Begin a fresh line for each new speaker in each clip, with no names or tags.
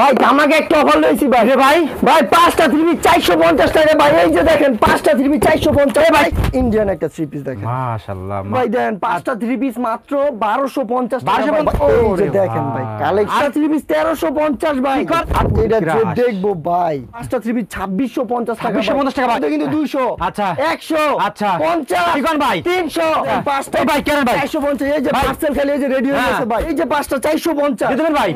ভাই আমাকে অফার লইছি ভাই রে ভাই ভাই পাঁচটা থ্রি পিস পঞ্চাশ ভাই এই যে দেখেন পাঁচটা থ্রি পিস পঞ্চাশ ভাই ইন্ডিয়ান একটা থ্রি পিস দেখেন মাশাআল্লাহ ভাই দেখেন পাঁচটা থ্রি পিস মাত্র দেখেন ভাই কালেকশন থ্রি পিস এটা দেখবো ভাই পাঁচটা থ্রি পিস টাকা টাকা ভাই কিন্তু দুইশো আচ্ছা একশো আচ্ছা পঞ্চাশ ভাই তিনশো আচ্ছা। পাঁচটা ভাই কেন ভাই পঞ্চাশ এই যে পার্সেল খালি এই যে রেডি হয়ে হ্যাঁ। গেছে ভাই এই যে পাঁচটা চারশো পঞ্চাশ ভাই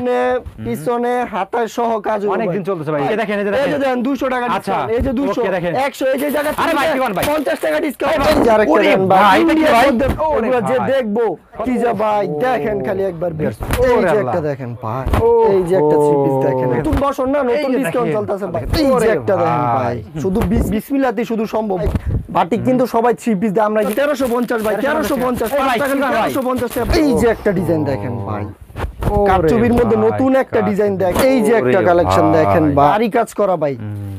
পিছনে হাত চটায় সহ কাজ অনেক চলতেছে ভাই এই দেখেন এই দেখেন 200 টাকা আচ্ছা এই যে 200 দেখেন 100 এই যে জায়গা আরে ভাই ভাই 50 টাকা ডিসকাউন্ট ভাই এটা কি ভাই যে দেখবো কি যা ভাই দেখেন খালি একবার এই যে একটা দেখেন ভাই এই যে একটা দেখেন নতুন না নতুন ডিসকাউন্ট চলতেছে ভাই এই যে একটা দেখেন ভাই শুধু বিসমিল্লাহতে শুধু সম্ভব বাটিক কিন্তু সবাই থ্রি পিস দিয়ে আমরা 1350 ভাই 1350 পঞ্চাশ 1350 পঞ্চাশ এই যে একটা ডিজাইন দেখেন ভাই কারচুপির মধ্যে নতুন একটা ডিজাইন দেখ এই যে একটা কালেকশন দেখেন ভারী কাজ করা ভাই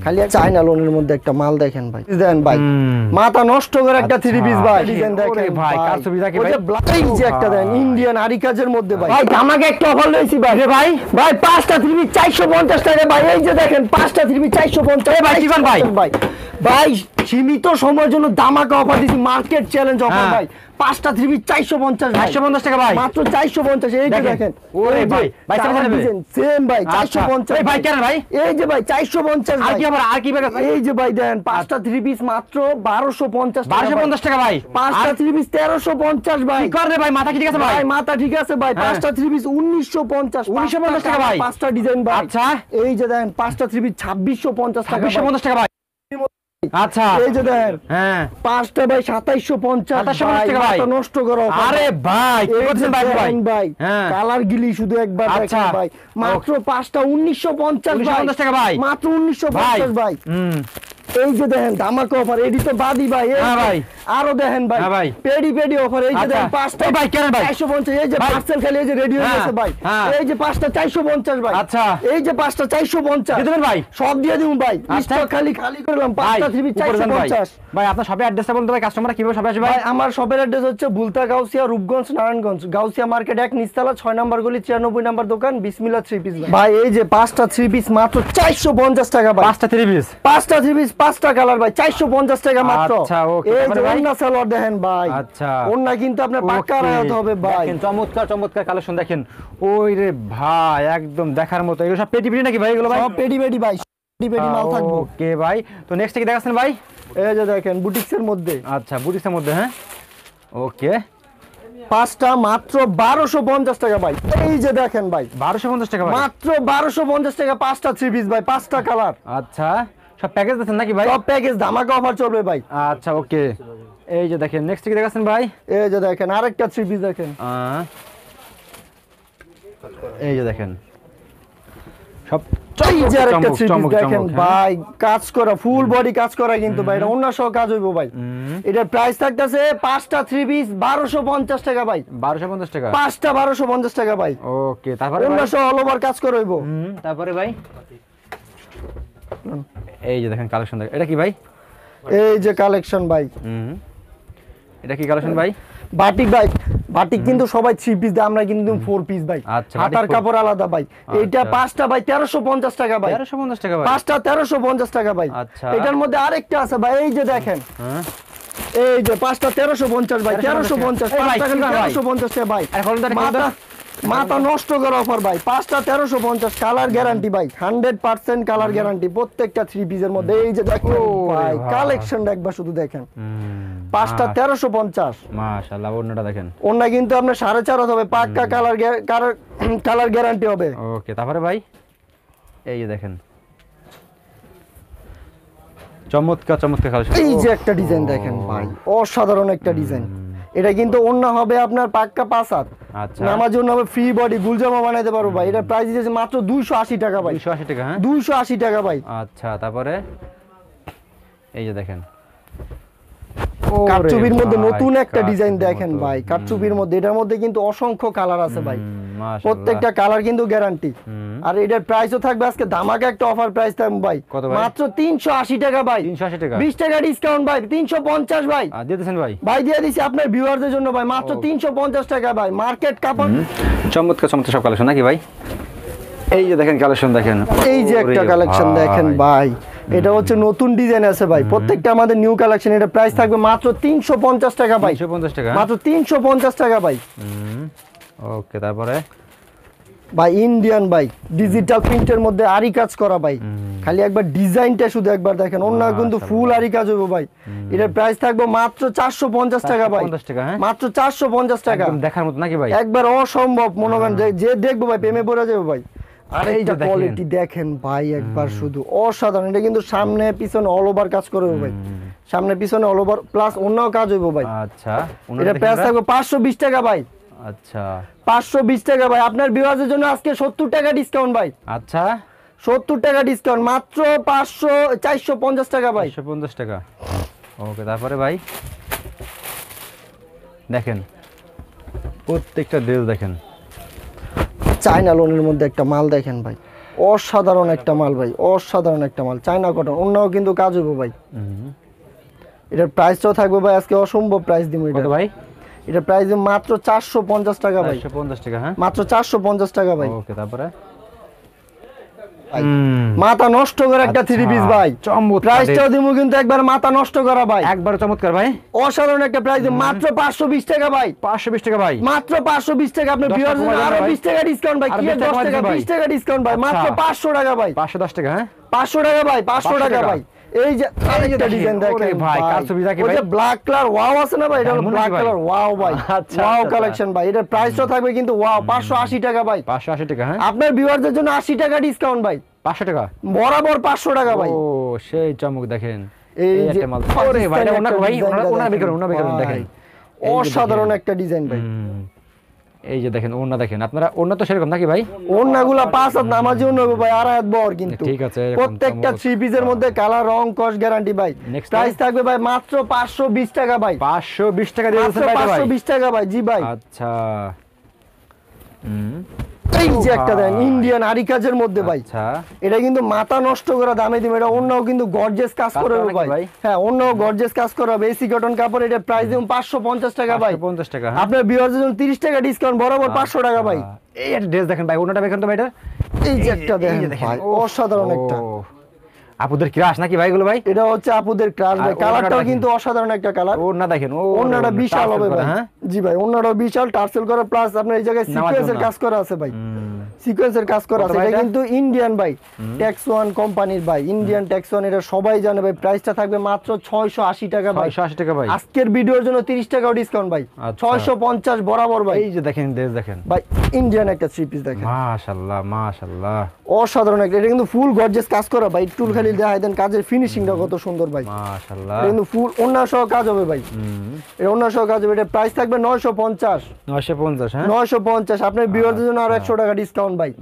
খালি চাইনা লোনের মধ্যে একটা মাল দেখেন ভাই দেন ভাই মাথা নষ্ট করে একটা থ্রি আচ্ছা। পিস ভাই ডিজাইন দেখেন ভাই কারচুপি থাকে ভাই ব্ল্যাক যে একটা দেন ইন্ডিয়ান আরি কাজের মধ্যে ভাই ভাই আমাকে একটা অফার লইছি ভাই রে ভাই ভাই পাঁচটা থ্রি পিস 450 টাকা ভাই এই যে দেখেন পাঁচটা থ্রি পিস 450 ভাই কি ভাই ভাই সীমিত সময়ের জন্য দামাকা অফার দিছি মার্কেট চ্যালেঞ্জ অফার ভাই পাঁচটা থ্রি চারশো পঞ্চাশ চারশো পঞ্চাশ টাকা ভাই মাত্র চারশো পঞ্চাশ এই যে দেখেন ওরে ভাই ভাই সেম ভাই চারশো আচ্ছা। পঞ্চাশ ভাই কেন ভাই এই যে ভাই চারশো পঞ্চাশ আর কি আমার আর কি এই যে ভাই দেন পাঁচটা থ্রি মাত্র বারোশো পঞ্চাশ বারোশো পঞ্চাশ টাকা ভাই পাঁচটা থ্রি তেরোশো পঞ্চাশ ভাই কর রে ভাই মাথা ঠিক আছে ভাই মাথা ঠিক আছে ভাই হ্যাঁ। পাঁচটা থ্রিবিস উনিশশো পঞ্চাশ উনিশশো পঞ্চাশ টাকা ভাই পাঁচটা ডিজাইন ভাই আচ্ছা এই যে দেন পাঁচটা থ্রি পিস ছাব্বিশশো পঞ্চাশ টাকা পঞ্চাশ টাকা ভাই আচ্ছা হ্যাঁ পাঁচটা ভাই সাতাইশশো পঞ্চাশ নষ্ট করো আরে ভাই ভাই হ্যাঁ। কালার গিলি শুধু একবার আচ্ছা। ভাই মাত্র পাঁচটা উনিশশো পঞ্চাশ টাকা ভাই মাত্র উনিশশো পঞ্চাশ ভাই এই যে দেখেন ধামাকা অফার এডি তো বাদি ভাই হ্যাঁ ভাই আরো দেখেন ভাই হ্যাঁ ভাই পেডি পেডি অফার এই যে আচ্ছা। দেখেন পাঁচটা ভাই কেন ভাই 450 এই যে পার্সেল খালি এই যে রেডি হয়ে হ্যাঁ। গেছে ভাই হ্যাঁ। এই যে পাঁচটা 450 ভাই আচ্ছা এই যে পাঁচটা 450 দিবেন ভাই সব দিয়ে দিমু ভাই স্টক আচ্ছা। খালি খালি করলাম পাঁচটা 450 ভাই আপনার শপের অ্যাড্রেসটা বলতে ভাই কাস্টমাররা কিভাবে শপে আসবে ভাই আমার শপের অ্যাড্রেস হচ্ছে বুলতা গাউসিয়া রূপগঞ্জ নারায়ণগঞ্জ গাউসিয়া মার্কেট এক নিস্তালা 6 নম্বর গলি 96 নম্বর দোকান বিসমিল্লাহ থ্রি পিস ভাই এই যে পাঁচটা থ্রি পিস মাত্র 450 টাকা ভাই পাঁচটা থ্রি পিস পাঁচটা থ্রি পিস পাঁচটা মধ্যে আচ্ছা বুটিক্সের মধ্যে হ্যাঁ ওকে পাঁচটা মাত্র বারোশো পঞ্চাশ টাকা ভাই এই যে দেখেন ভাই বারোশো পঞ্চাশ টাকা মাত্র বারোশো পঞ্চাশ টাকা পাঁচটা থ্রি পিস ভাই পাঁচটা কালার আচ্ছা সব প্যাকেজ দিচ্ছেন নাকি ভাই সব প্যাকেজ ধামাকা অফার চলবে ভাই আচ্ছা ওকে এই যে দেখেন নেক্সট কি দেখাছেন ভাই এই যে দেখেন আরেকটা থ্রি পিস দেখেন এই যে দেখেন সব হ্যাঁ। ভাই কাজ করা ফুল বডি কাজ করা কিন্তু ভাই এটা অন্য সহ কাজ হইবো ভাই এটার প্রাইস থাকতেছে পাঁচটা থ্রি পিস বারোশো পঞ্চাশ টাকা ভাই বারোশো পঞ্চাশ টাকা পাঁচটা বারোশো পঞ্চাশ টাকা ভাই ওকে তারপরে অন্য সহ অল ওভার কাজ করা হইবো তারপরে ভাই দেখলেন এই যে দেখেন কালেকশন এটা কি ভাই এই যে কালেকশন ভাই এটা কি কালেকশন ভাই বাটিক ভাই বাটিক কিন্তু সবাই থ্রি পিস দেয় আমরা কিন্তু ফোর পিস ভাই আচ্ছা, হাতার কাপড় আলাদা ভাই আচ্ছা। এটা পাঁচটা ভাই তেরোশো পঞ্চাশ টাকা ভাই তেরোশো পঞ্চাশ টাকা পাঁচটা তেরোশো পঞ্চাশ টাকা ভাই আচ্ছা। এটার মধ্যে আরেকটা আছে ভাই এই যে দেখেন এই যে পাঁচটা তেরোশো পঞ্চাশ ভাই তেরোশো পঞ্চাশ তেরোশো পঞ্চাশ টাকা ভাই মাথা নষ্ট করে অফার ভাই পাঁচটা তেরোশো পঞ্চাশ কালার গ্যারান্টি ভাই হান্ড্রেড পার্সেন্ট কালার গ্যারান্টি প্রত্যেকটা থ্রি পিসের মধ্যে এই যে দেখো ভাই কালেকশন একবার শুধু দেখেন পাঁচটা তেরোশো পঞ্চাশ মাশাল্লাহ অন্যটা দেখেন অন্য কিন্তু আপনার সাড়ে চার হবে পাক্কা কালার কালার গ্যারান্টি হবে ওকে তারপরে ভাই এই যে দেখেন চমৎকার চমৎকার এই যে একটা ডিজাইন দেখেন ভাই অসাধারণ একটা ডিজাইন এটা কিন্তু অন্য হবে আপনার পাক্কা পাঁচ হাত আচ্ছা। নামার জন্য হবে ফ্রি বডি গুলজামা বানাইতে পারবো ভাই এটা প্রাইস দিয়েছে মাত্র দুইশো আশি টাকা ভাই দুশো আশি টাকা হ্যাঁ? দুইশো আশি টাকা ভাই আচ্ছা তারপরে এই যে দেখেন কাটচুপির মধ্যে নতুন একটা ডিজাইন দেখেন ভাই কাটচুপির মধ্যে এটার মধ্যে কিন্তু অসংখ্য কালার আছে ভাই প্রত্যেকটা কালার কিন্তু গ্যারান্টি আর এটার প্রাইসও থাকবে আজকে ধামাকা একটা অফার প্রাইস থাকবে ভাই মাত্র 380 টাকা ভাই 380 টাকা 20 টাকা ডিসকাউন্ট ভাই 350 ভাই দিয়েছেন ভাই ভাই দিয়ে দিছি আপনার ভিউয়ারদের জন্য ভাই মাত্র 350 টাকা ভাই মার্কেট কাপড় চমৎকার চমৎকার সব কালেকশন নাকি ভাই এই যে দেখেন কালেকশন দেখেন এই যে একটা কালেকশন দেখেন ভাই এটা হচ্ছে নতুন ডিজাইন আছে ভাই প্রত্যেকটা আমাদের নিউ কালেকশন এটা প্রাইস থাকবে মাত্র 350 টাকা ভাই 350 টাকা মাত্র 350 টাকা ভাই ওকে তারপরে ভাই ইন্ডিয়ান ভাই ডিজিটাল প্রিন্টের মধ্যে আরি কাজ করা ভাই খালি একবার ডিজাইনটা শুধু একবার দেখেন অন্য কিন্তু ফুল আরি কাজ হবে ভাই এটার প্রাইস থাকবে মাত্র 450 টাকা ভাই 50 টাকা হ্যাঁ মাত্র 450 টাকা দেখার মতো নাকি ভাই একবার অসম্ভব মনোগান যে দেখবো ভাই প্রেমে পড়ে যাবে ভাই আরেকটা কোয়ালিটি দেখেন ভাই একবার শুধু অসাধারণ এটা কিন্তু সামনে পিছনে অল ওভার কাজ ভাই সামনে পিছনে অল ওভার প্লাস অন্য কাজ হইব ভাই আচ্ছা এটা প্রাইস থাকবে 520 টাকা ভাই আচ্ছা 520 টাকা ভাই আপনার বিভাগের জন্য আজকে 70 টাকা ডিসকাউন্ট ভাই আচ্ছা 70 টাকা ডিসকাউন্ট মাত্র 500 450 টাকা ভাই 450 টাকা ওকে তারপরে ভাই দেখেন প্রত্যেকটা ড্রেস দেখেন চায়না লোনের মধ্যে একটা মাল দেখেন ভাই অসাধারণ একটা মাল ভাই অসাধারণ একটা মাল চায়না কটন অন্যও কিন্তু কাজ হইব ভাই এটার প্রাইসটাও থাকবে ভাই আজকে অসম্ভব প্রাইস দিব এটা ভাই এটা প্রাইস মাত্র চারশো পঞ্চাশ টাকা ভাই পঞ্চাশ টাকা হ্যাঁ মাত্র চারশো পঞ্চাশ টাকা ভাই ওকে তারপরে মাথা নষ্ট করে একটা থ্রি আচ্ছা। পিস ভাই প্রাইসটাও দিব কিন্তু একবার মাথা নষ্ট করা ভাই একবার চমৎকার ভাই অসাধারণ একটা প্রাইস মাত্র পাঁচশো বিশ টাকা ভাই পাঁচশো বিশ টাকা ভাই মাত্র পাঁচশো বিশ টাকা আপনি ভিউয়ার্স আরো 20 টাকা ডিসকাউন্ট ভাই কি 10 টাকা 20 টাকা ডিসকাউন্ট ভাই মাত্র আচ্ছা। পাঁচশো টাকা ভাই পাঁচশো দশ টাকা হ্যাঁ পাঁচশো টাকা ভাই পাঁচশো টাকা ভাই এই যে আরেকটা ডিজাইন দেখেন ভাই কারচুপি থাকে ভাই ওই যে ব্ল্যাক কালার ওয়াও আছে না ভাই এটা হলো ব্ল্যাক কালার ওয়াও ভাই আচ্ছা ওয়াও আচ্ছা, কালেকশন আচ্ছা। ভাই থাকবে কিন্তু ওয়াও 580 টাকা ভাই 580 টাকা হ্যাঁ আপনার ভিউয়ারদের জন্য 80 টাকা ডিসকাউন্ট ভাই 500 টাকা বরাবর 500 টাকা ভাই ও সেই চমক দেখেন এই যে ওরে ভাই ওনা ভাই ওনা ওনা ওনা দেখেন অসাধারণ একটা ডিজাইন ভাই এই যে দেখেন ওন্না দেখেন আপনারা ওন্না তো সেরকম নাকি ভাই ওন্নাগুলো পাঁচ হাত নামাজি ওন্না ভাই আর হাত বর কিন্তু ঠিক আছে প্রত্যেকটা থ্রি পিসের হ্যাঁ। মধ্যে কালার রং কস গ্যারান্টি ভাই প্রাইস থাকবে ভাই মাত্র 520 টাকা ভাই 520 টাকা দিয়ে দিয়েছেন ভাই 520 টাকা ভাই জি ভাই আচ্ছা হুম Oh, আচ্ছা। কাজ এসি হ্যাঁ, কটন কাপড় এটা প্রাইস টাকা টাকা ডিসকাউন্ট হ্যাঁ। বরাবর আচ্ছা। টাকা দেখেন ভাই অন্যটা এই যে একটা অসাধারণ একটা আপুদের ক্রাশ নাকি ভাইগুলো ভাই এটা হচ্ছে আপুদের ক্রাশ ভাই কালারটাও কিন্তু অসাধারণ একটা কালার ওর না দেখেন ওড়নাটা বিশাল হবে ভাই হ্যাঁ জি ভাই ওড়নাটাও বিশাল টার্সেল করা প্লাস আপনার এই জায়গায় সিকোয়েন্সের কাজ করা আছে ভাই সিকোয়েন্সের কাজ করা আছে এটা কিন্তু ইন্ডিয়ান ভাই ট্যাক্স ওয়ান কোম্পানির ভাই ইন্ডিয়ান ট্যাক্স ওয়ান এটা সবাই জানে ভাই প্রাইসটা থাকবে মাত্র 680 টাকা ভাই 680 টাকা ভাই আজকের ভিডিওর জন্য 30 টাকা ডিসকাউন্ট ভাই 650 আচ্ছা। বরাবর ভাই এই যে দেখেন দেশ দেখেন ভাই ইন্ডিয়ান একটা থ্রি পিস দেখেন মাশাআল্লাহ মাশাআল্লাহ অসাধারণ একটা এটা কিন্তু ফুল গর্জিয়াস কাজ করা ভাই টুল খালি কোয়ালিটি দেখাই দেন কাজের ফিনিশিংটা কত সুন্দর ভাই কিন্তু ফুল কাজ হবে ভাই কাজ হবে এটা প্রাইস থাকবে হ্যাঁ? আপনার জন্য হ্যাঁ। টাকা ডিসকাউন্ট ভাই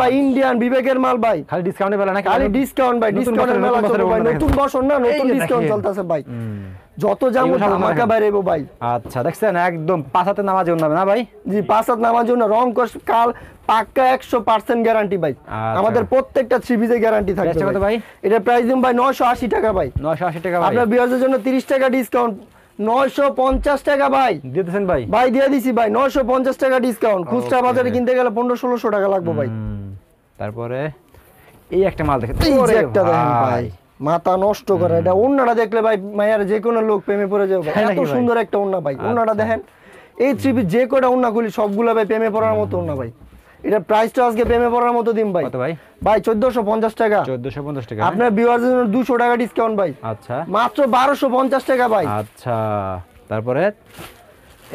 ভাই ইন্ডিয়ান আচ্ছা। বিবেকের মাল ভাই খালি না খালি ডিসকাউন্ট ভাই মেলা চলে ভাই নতুন না নতুন ডিসকাউন্ট চলতেছে ভাই যত যাব ধামাকা ভাই আচ্ছা দেখছেন একদম পাঁচ হাতে নামাজ না ভাই জি পাঁচ হাত নামাজ রং কাল পাক্কা একশো পার্সেন্ট গ্যারান্টি ভাই আচ্ছা। আমাদের প্রত্যেকটা থ্রি সিরিজে গ্যারান্টি থাকবে কত ভাই এটা প্রাইস দিন ভাই 980 টাকা ভাই 980 টাকা ভাই আপনার বিয়ারদের জন্য 30 টাকা ডিসকাউন্ট 950 টাকা ভাই দিতেছেন ভাই ভাই দিয়ে দিছি ভাই 950 টাকা ডিসকাউন্ট খুচরা বাজারে কিনতে গেলে পনেরো ষোলোশো টাকা লাগবে ভাই তারপরে এই একটা মাল দেখেন একটা ভাই মাথা নষ্ট করে এটা ওন্নাটা দেখলে ভাই মায়ের যে কোনো লোক প্রেমে পড়ে যাবে হ্যাঁ, এত সুন্দর একটা ওন্না ভাই ওন্নাটা আচ্ছা। দেখেন এই থ্রি যে কটা ওন্না খুলি সবগুলো ভাই প্রেমে পড়ার মতো অন্য ভাই এটা প্রাইসটা আজকে প্রেমে পড়ার মতো দিন ভাই ভাই ভাই 1450 টাকা 1450 টাকা আপনার ভিউয়ারদের জন্য 200 টাকা ডিসকাউন্ট ভাই আচ্ছা মাত্র 1250 টাকা ভাই আচ্ছা তারপরে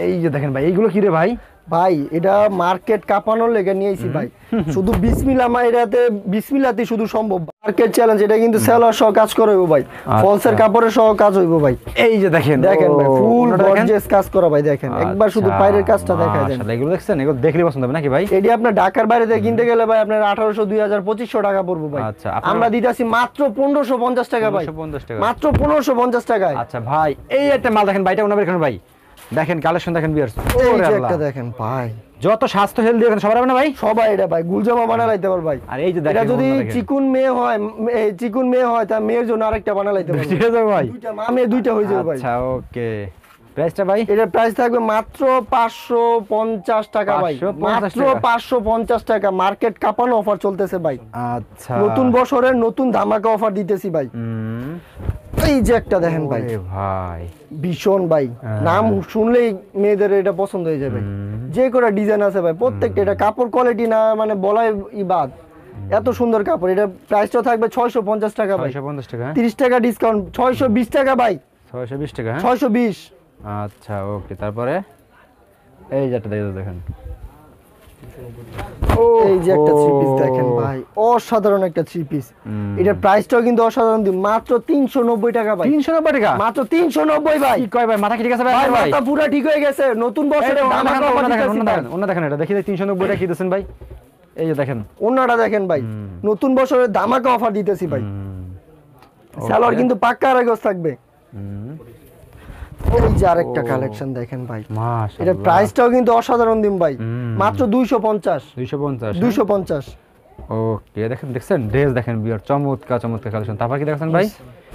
এই যে দেখেন ভাই এইগুলো কি রে ভাই ভাই এটা মার্কেট কাঁপানোর লেগে নিয়েছি ভাই শুধু বিসমিলা মাইরাতে বিসমিলাতে শুধু সম্ভব মার্কেট চ্যালেঞ্জ এটা কিন্তু সেলার সহ কাজ ভাই ফলসের আচ্ছা। কাপড়ের সহ কাজ হইব ভাই এই যে দেখেন দেখেন ভাই ফুল গর্জিয়াস কাজ করা ভাই দেখেন আচ্ছা, একবার শুধু বাইরের কাজটা দেখা যায় এগুলো দেখছেন এগুলো দেখলে পছন্দ হবে নাকি ভাই এটি আপনার ঢাকার বাইরে থেকে কিনতে গেলে ভাই আপনার 1800 2000 2500 টাকা পড়বে ভাই আচ্ছা আমরা দিতেছি মাত্র 1550 টাকা ভাই 1550 টাকা মাত্র 1550 টাকায় আচ্ছা ভাই এই একটা মাল দেখেন ভাইটা ওনাবের কেন ভাই দেখেন কালেকশন দেখেন বিয়ার ওরে একটা দেখেন ভাই যত স্বাস্থ্য হেলদি এখন সবার হবে না ভাই সবাই এটা ভাই গুলজামা বানা লাইতে পার ভাই আর এই যে এটা যদি চিকুন মেয়ে হয় এই চিকুন মেয়ে হয় তা মেয়ের জন্য আরেকটা বানা লাইতে পার ঠিক আছে ভাই দুইটা মামে দুইটা হয়ে যাবে ভাই আচ্ছা ওকে প্রাইসটা ভাই এটা প্রাইস থাকবে মাত্র 550 টাকা ভাই মাত্র 550 টাকা মার্কেট কাপানো অফার চলতেছে ভাই আচ্ছা নতুন বছরের নতুন ধামাকা অফার দিতেছি ভাই এই যে একটা দেখেন ভাই ভাই ভীষণ ভাই হ্যাঁ। নাম শুনলেই মেয়েদের এটা পছন্দ হয়ে যাবে যে করে ডিজাইন আছে ভাই প্রত্যেকটা এটা কাপড় কোয়ালিটি না মানে বলাই বাদ এত সুন্দর কাপড় এটা প্রাইসটা থাকবে ছয়শো পঞ্চাশ টাকা ভাই পঞ্চাশ টাকা হ্যাঁ? তিরিশ টাকা ডিসকাউন্ট ছয়শো বিশ টাকা ভাই ছয়শো বিশ টাকা হ্যাঁ? ছয়শো বিশ আচ্ছা ওকে তারপরে এই যেটা দেখেন এই যে একটা থ্রি পিস দেখেন ভাই অসাধারণ একটা থ্রি পিস এটার প্রাইসটাও কিন্তু অসাধারণ মাত্র টাকা ভাই টাকা মাত্র ভাই কয় ভাই মাথা ঠিক আছে ভাই মাথা পুরো ঠিক হয়ে গেছে নতুন বছরে দেখেন অন্য দেখেন এটা দেখি টাকা ভাই এই যে দেখেন অন্যটা দেখেন ভাই নতুন বছরের দামাকে অফার দিতেছি ভাই স্যালোয়ার কিন্তু পাক্কা রাগস থাকবে এই যে আরেকটা কালেকশন দেখেন ভাই এটা প্রাইসটাও কিন্তু অসাধারণ দিন ভাই মাত্র 250 250 250 ওকে দেখেন দেখছেন ড্রেস দেখেন বিয়ার চমৎকার চমৎকার কালেকশন তারপর কি দেখছেন ভাই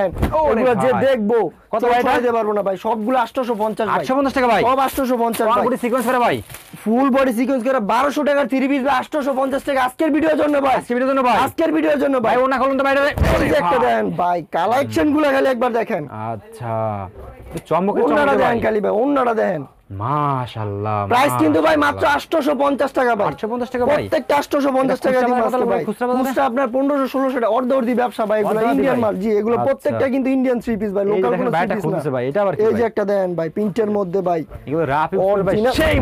দেখেন এগুলো যে টাকা ভাই সব 850 টাকা আজকের ভিডিওর জন্য ভাই ভিডিওর জন্য ভাই আজকের ভিডিওর জন্য ভাই ওনা খুলুন তো ভাই কালেকশন গুলো খালি একবার দেখেন আচ্ছা চমকে চমকে দেখেন খালি ভাই ওনাটা দেখেন মাশাআল্লাহ প্রাইস কিন্তু ভাই মাত্র 850 টাকা ভাই 850 টাকা ভাই প্রত্যেকটা 850 টাকা ভাই খুচরা আপনার 1500 1600 অর্ধ অর্ধি ব্যবসা ভাই এগুলো ইন্ডিয়ান মাল জি এগুলো আচ্ছা। প্রত্যেকটা কিন্তু ইন্ডিয়ান থ্রি পিস ভাই লোকাল কোনো থ্রি পিস না ভাই এটা আবার এই যে একটা দেন ভাই মধ্যে ভাই এগুলো রাফি ফুল ভাই সেই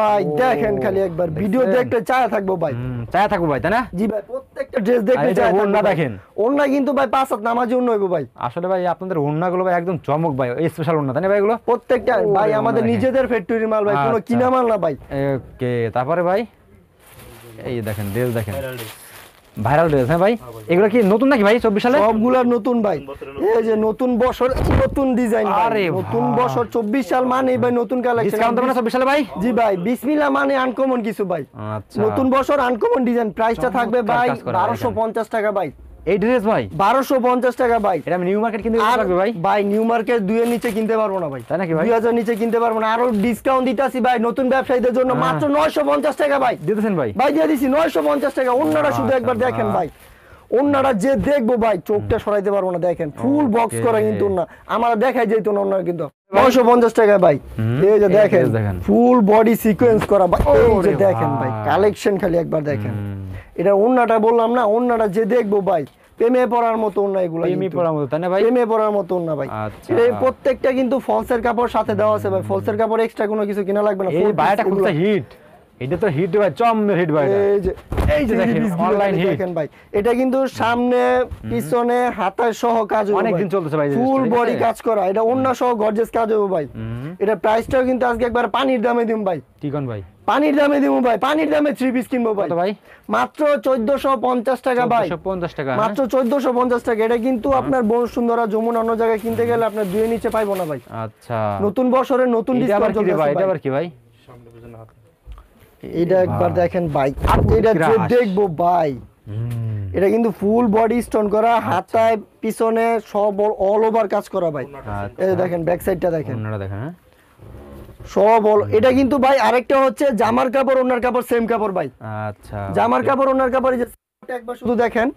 ভাই দেখেন খালি একবার ভিডিও দেখতে চায় থাকবো ভাই চায় থাকবো ভাই তাই না জি ভাই প্রত্যেকটা ড্রেস দেখতে চায় দেখেন ওন্না কিন্তু ভাই পাঁচ হাত নামাজে ওন্না হইবো ভাই আসলে ভাই আপনাদের ওন্না গুলো ভাই একদম চমক ভাই স্পেশাল ওন্না তাই না ভাই এগুলো প্রত্যেকটা ভাই আমাদের নিজে নিজেদের ফ্যাক্টরির মাল ভাই কোনো আচ্ছা। কিনা মাল না ভাই ওকে তারপরে ভাই এই দেখেন ড্রেস দেখেন হ্যাঁ ভাইরাল ড্রেস হ্যাঁ ভাই এগুলো কি নতুন নাকি ভাই চব্বিশ সালে সবগুলা নতুন ভাই এই যে নতুন বছর নতুন ডিজাইন আরে নতুন বছর চব্বিশ সাল মানে ভাই নতুন কালেকশন চব্বিশ সালে ভাই জি ভাই বিসমিল্লা মানে আনকমন কিছু ভাই আচ্ছা। নতুন বছর আনকমন ডিজাইন প্রাইসটা থাকবে ভাই বারোশো পঞ্চাশ টাকা ভাই এই ড্রেস ভাই 1250 টাকা ভাই এটা নিউ মার্কেট কিনতে লাগবে ভাই ভাই নিউ মার্কেট দুইয়ের নিচে কিনতে পারবো না ভাই তাই নাকি ভাই 2000 নিচে কিনতে পারবো না আরো ডিসকাউন্ট দিতাছি ভাই নতুন ব্যবসায়ীদের জন্য হ্যাঁ। মাত্র 950 টাকা ভাই দিতেছেন ভাই ভাই দিয়ে দিছি 950 টাকা অন্যরা শুধু একবার দেখেন ভাই অন্যরা যে দেখবো ভাই চোখটা সরাইতে পারবো না দেখেন ফুল বক্স করা কিন্তু না আমরা দেখাই যেত না অন্যরা কিন্তু নয়শো পঞ্চাশ টাকা ভাই এই যে দেখেন ফুল বডি সিকোয়েন্স করা ভাই দেখেন ভাই কালেকশন খালি একবার দেখেন এটা অন্যটা বললাম না অন্যটা যে দেখবো ভাই প্রেমে পড়ার মতো অন্য এগুলো প্রেমে পড়ার মতো তাই না ভাই প্রেমে পড়ার মতো অন্য ভাই আচ্ছা। এই প্রত্যেকটা কিন্তু ফলসের কাপড় সাথে দেওয়া আছে ভাই ফলসের কাপড় এক্সট্রা কোনো কিছু কিনা লাগবে না এই বায়াটা খুব হিট এটা তো হিট ভাই চমের হিট ভাই এই যে এই যে দেখেন অনলাইন হিট দেখেন ভাই এটা কিন্তু সামনে পিছনে সহ কাজ হবে অনেক দিন চলতেছে ভাই ফুল বডি কাজ করা এটা অন্য সহ গর্জিয়াস কাজ হবে ভাই এটা প্রাইসটাও কিন্তু আজকে একবার পানির দামে দিম ভাই ঠিকন ভাই পানির দামে ভাই পানির দামে থ্রি পিস কিনবো ভাই ভাই মাত্র চোদ্দশো পঞ্চাশ টাকা ভাই পঞ্চাশ টাকা হ্যাঁ। মাত্র চোদ্দশো পঞ্চাশ টাকা এটা কিন্তু আপনার বন সুন্দরা যমুনা অন্য জায়গায় কিনতে গেলে আপনার দুয়ে নিচে পাইবো না ভাই আচ্ছা নতুন বছরের নতুন ডিসকাউন্ট ভাই এটা আবার কি ভাই সামনে এটা একবার দেখেন ভাই আচ্ছা, এটা দেখবো ভাই এটা কিন্তু ফুল বডি স্টোন করা আচ্ছা। হাতায় পিছনে সব অল ওভার কাজ করা ভাই আচ্ছা। এই দেখেন ব্যাক সাইডটা দেখেন দেখেন হ্যাঁ। সব এটা কিন্তু ভাই আরেকটা হচ্ছে জামার কাপড় ওনার কাপড় সেম কাপড় ভাই আচ্ছা জামার কাপড় ওনার কাপড় একবার শুধু দেখেন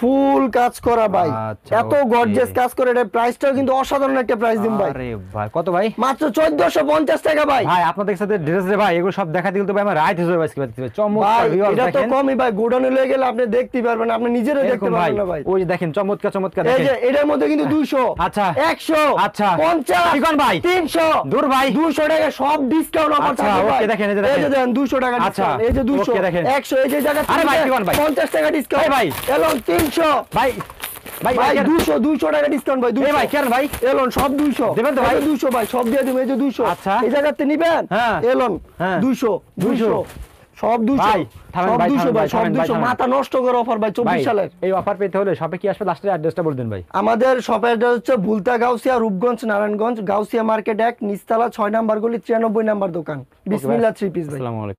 ফুল কাজ করা ভাই আচ্ছা, এত গর্জিয়াস কাজ করে এটা প্রাইসটাও কিন্তু অসাধারণ একটা প্রাইস দিন ভাই আরে ভাই কত ভাই মাত্র 1450 টাকা ভাই ভাই আপনাদের সাথে ড্রেস রে ভাই এগুলো সব দেখা দিলে তো ভাই আমার রাইট হিসেবে আজকে ভাই চমৎকার এটা তো কমই ভাই গোডাউনে লয়ে গেলে আপনি দেখতে পারবেন আপনি নিজেরও দেখতে পারবেন না ভাই ওই যে দেখেন চমৎকার চমৎকার আচ্ছা। আচ্ছা। দেখেন এই যে এর মধ্যে কিন্তু 200 আচ্ছা 100 আচ্ছা 50 ঠিক ভাই 300 দূর ভাই 200 টাকা সব ডিসকাউন্ট অফার আছে ভাই ওকে দেখেন এই যে দেখেন এই যে দেখেন 200 টাকা আচ্ছা এই যে 200 দেখেন 100 এই যে জায়গা আরে ভাই ঠিক ভাই 50 টাকা ডিসকাউন্ট ভাই এলো মাথা নষ্ট করে অফার চব্বিশ সালের অফার পেতে হলে শপে কি আসবে আমাদের শপের হচ্ছে বুলতা গাউসিয়া রূপগঞ্জ নারায়ণগঞ্জ গাউসিয়া মার্কেট এক নিস্তালা ছয় নাম্বার গলি তিরানব্বই নাম্বার দোকান বিসমিল্লা থ্রি পিস